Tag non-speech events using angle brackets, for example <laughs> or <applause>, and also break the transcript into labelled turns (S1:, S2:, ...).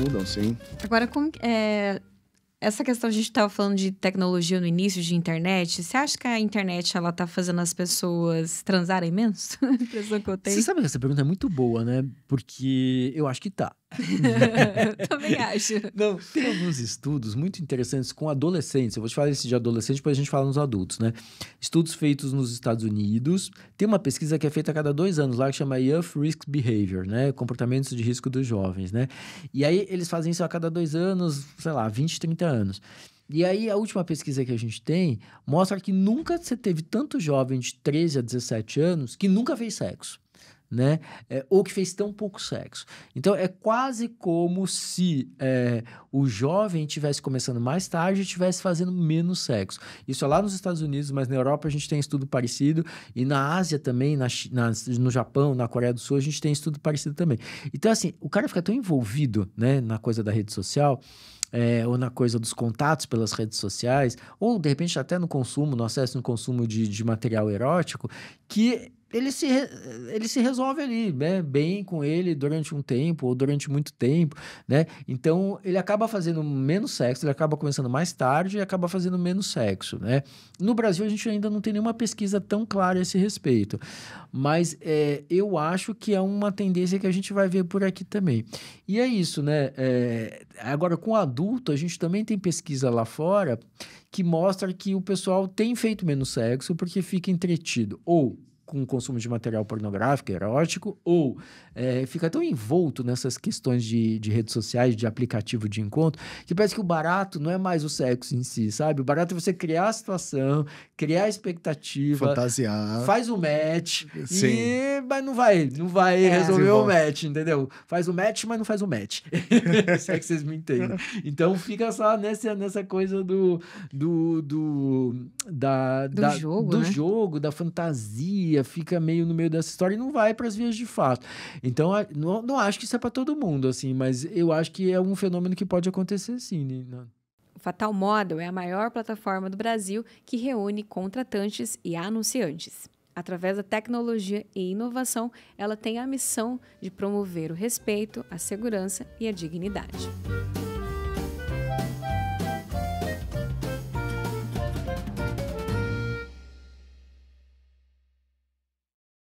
S1: mudam, sim. Agora, como é, essa questão a gente estava falando de tecnologia no início de internet. Você acha que a internet ela tá fazendo as
S2: pessoas transarem menos? <laughs> a impressão que eu tenho. Você sabe que essa pergunta é muito boa, né? Porque eu acho que tá. <laughs> Também acho. Não, tem alguns estudos muito interessantes com adolescentes. Eu vou te falar esse de adolescente, depois a gente fala nos adultos, né? Estudos feitos nos Estados Unidos. Tem uma pesquisa que é feita a cada dois anos lá que chama Youth Risk Behavior, né? Comportamentos de risco dos jovens, né? E aí eles fazem isso a cada dois anos, sei lá, 20, 30 anos. E aí, a última pesquisa que a gente tem mostra que nunca você teve tanto jovem de 13 a 17 anos que nunca fez sexo né? É, ou que fez tão pouco sexo. Então é quase como se é, o jovem tivesse começando mais tarde e tivesse fazendo menos sexo. Isso é lá nos Estados Unidos, mas na Europa a gente tem estudo parecido e na Ásia também, na, na, no Japão, na Coreia do Sul a gente tem estudo parecido também. Então assim, o cara fica tão envolvido, né, na coisa da rede social. É, ou na coisa dos contatos pelas redes sociais, ou de repente até no consumo, no acesso no consumo de, de material erótico, que ele se, ele se resolve ali, né? Bem com ele durante um tempo ou durante muito tempo, né? Então, ele acaba fazendo menos sexo, ele acaba começando mais tarde e acaba fazendo menos sexo, né? No Brasil, a gente ainda não tem nenhuma pesquisa tão clara a esse respeito. Mas é, eu acho que é uma tendência que a gente vai ver por aqui também. E é isso, né? É, agora, com adulto, a gente também tem pesquisa lá fora que mostra que o pessoal tem feito menos sexo porque fica entretido. Ou com consumo de material pornográfico, erótico, ou é, fica tão envolto nessas questões de, de redes sociais, de aplicativo de encontro, que parece que o barato não é mais o sexo em si, sabe? O barato é você criar a situação, criar a expectativa, fantasiar, faz o match, Sim. E, mas não vai, não vai é, resolver o match, entendeu? Faz o match, mas não faz o match. <laughs> Se é que vocês me entendem. Então fica só nessa, nessa coisa do do do da, do, da, jogo, do né? jogo, da fantasia fica meio no meio dessa história e não vai para as vias de fato. Então, não, não acho que isso é para todo mundo, assim, mas eu acho que é um fenômeno que pode acontecer sim, né? O né? Fatal
S1: Model é a maior plataforma do Brasil que reúne contratantes e anunciantes. Através da tecnologia e inovação, ela tem a missão de promover o respeito, a segurança e a dignidade.